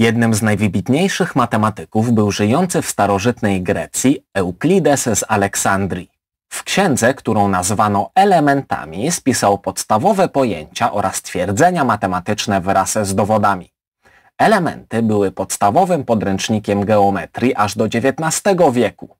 Jednym z najwybitniejszych matematyków był żyjący w starożytnej Grecji Euklides z Aleksandrii. W księdze, którą nazwano elementami, spisał podstawowe pojęcia oraz twierdzenia matematyczne wraz z dowodami. Elementy były podstawowym podręcznikiem geometrii aż do XIX wieku.